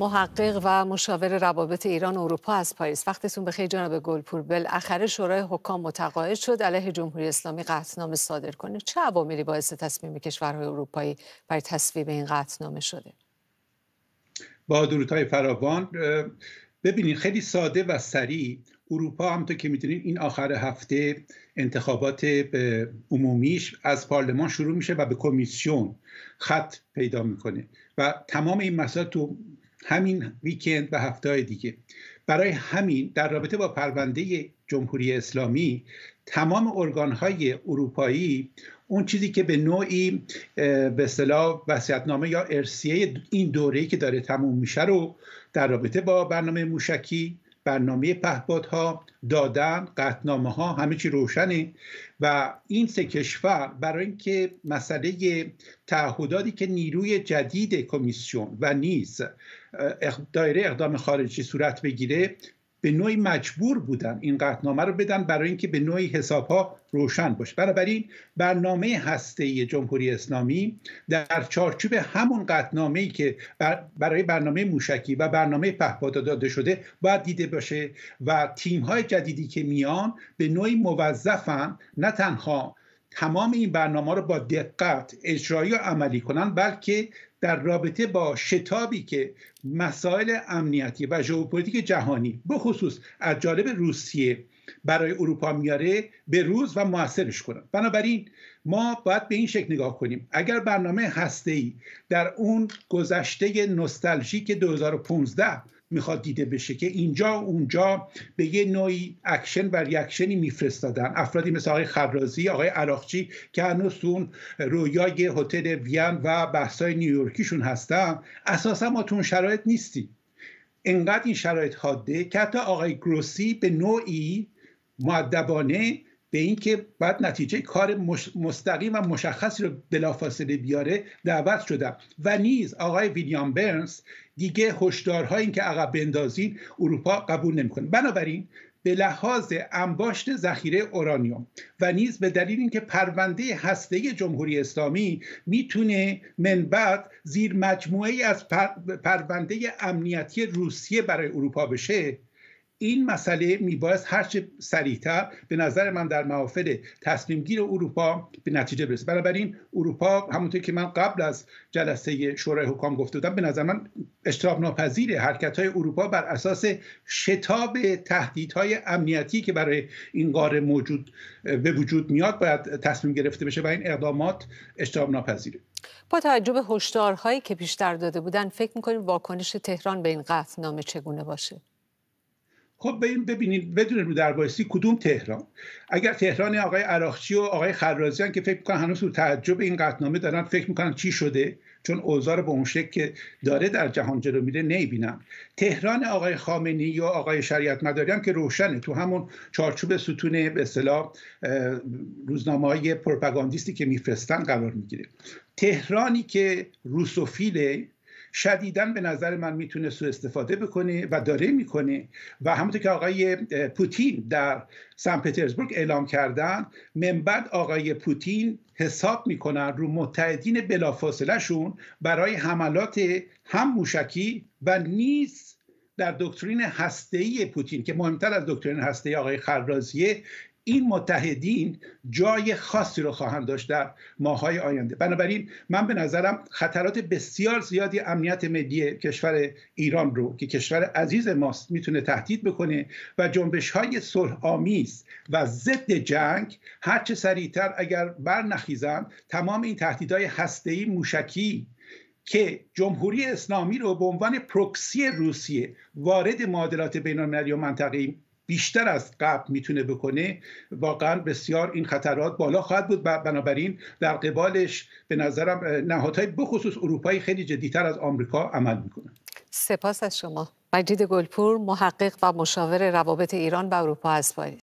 محقق و مشاور روابط ایران و اروپا از پاریس وقتتون بخیر جناب گلپور بالاخره شورای حکام متقاعد شد علیه جمهوری اسلامی قطعنامه صادر کنه چه عواملی باعث تصمیم کشورهای اروپایی برای تصویب این قطعنامه شده با درودهای فراوان ببینید خیلی ساده و سریع اروپا تو که میدونید این آخر هفته انتخابات عمومیش از پارلمان شروع میشه و به کمیسیون خط پیدا میکنه و تمام این مسائل تو همین ویکند و هفته دیگه برای همین در رابطه با پرونده جمهوری اسلامی تمام ارگانهای اروپایی اون چیزی که به نوعی به اصطلاح وصیتنامه یا ارسیه این دوره‌ای که داره تموم میشه رو در رابطه با برنامه موشکی برنامه ها، دادن قطنامه ها همه چی روشنه و این سه کشور برای اینکه مسئله تعهداتی که نیروی جدید کمیسیون و نیز دایره اقدام خارجی صورت بگیره به نوعی مجبور بودن این قطنامه رو بدن برای اینکه به نوعی حسابها روشن باشه بنابراین برنامه هسته جمهوری اسلامی در چارچوب همون قطنامه که برای برنامه موشکی و برنامه پهپاد داده شده باید دیده باشه و تیم های جدیدی که میان به نوعی موظفن نه تنها تمام این برنامه رو با دقت اجرایی و عملی کنند بلکه در رابطه با شتابی که مسائل امنیتی و ژئوپلیتیک جهانی به خصوص از جانب روسیه برای اروپا میاره به روز و موثرش کنند بنابراین ما باید به این شکل نگاه کنیم اگر برنامه هسته ای در اون گذشته نوستالژیک 2015 میخواد دیده بشه که اینجا اونجا به یه نوعی اکشن و ریاکشنی میفرستادن افرادی مثل آقای خرازی آقای عراقچی که هنوز اون رویای هتل وین و بحثای نیویورکیشون هستن اساسا ما تو اون شرایط نیستی. انقدر این شرایط حاده که حتی آقای گروسی به نوعی معدبانه به اینکه بعد نتیجه کار مستقیم و مشخصی رو بلافاصله بیاره دعوت شدم و نیز آقای ویلیام برنز دیگه هشدارها این که عقب بندازید اروپا قبول نمیکنه بنابراین به لحاظ انباشت ذخیره اورانیوم و نیز به دلیل اینکه پرونده هسته جمهوری اسلامی میتونه من بعد زیر مجموعه از پرونده امنیتی روسیه برای اروپا بشه این مسئله میبایست هرچه سریعتر به نظر من در محافل گیر اروپا به نتیجه برسه بنابراین اروپا همونطور که من قبل از جلسه شورای حکام گفته بودم به نظر من اشتراب ناپذیر حرکت های اروپا بر اساس شتاب تهدیدهای امنیتی که برای این قاره موجود به وجود میاد باید تصمیم گرفته بشه و این اقدامات اشتراب ناپذیره با توجه به هشدارهایی که پیشتر داده بودن فکر میکنیم واکنش تهران به این نامه چگونه باشه خب ببینید ببینیم بدون رو دربایستی کدوم تهران اگر تهران آقای عراقچی و آقای خرازیان که فکر میکنن هنوز تو تعجب این قطنامه دارن فکر میکنن چی شده چون اوزار رو به اون شکل که داره در جهان جلو میره نیبینم. تهران آقای خامنی یا آقای شریعت مداری هم که روشنه تو همون چارچوب ستون به اصطلاح روزنامه های پروپاگاندیستی که میفرستن قرار میگیره تهرانی که روسوفیله شدیدا به نظر من میتونه سوء استفاده بکنه و داره میکنه و همونطور که آقای پوتین در سن پترزبورگ اعلام کردن من بعد آقای پوتین حساب میکنن رو متحدین بلافاصله شون برای حملات هم موشکی و نیز در دکترین هسته‌ای پوتین که مهمتر از دکترین هسته‌ای آقای خرازیه این متحدین جای خاصی رو خواهند داشت در ماهای آینده بنابراین من به نظرم خطرات بسیار زیادی امنیت ملی کشور ایران رو که کشور عزیز ماست میتونه تهدید بکنه و جنبش های و ضد جنگ هرچه سریعتر اگر برنخیزند تمام این تهدیدهای هسته‌ای موشکی که جمهوری اسلامی رو به عنوان پروکسی روسیه وارد معادلات بین المللی و منطقه بیشتر از قبل میتونه بکنه واقعا بسیار این خطرات بالا خواهد بود بنابراین در قبالش به نظرم نهادهای بخصوص اروپایی خیلی جدیتر از آمریکا عمل میکنه سپاس از شما مجید گلپور محقق و مشاور روابط ایران و اروپا از پاریس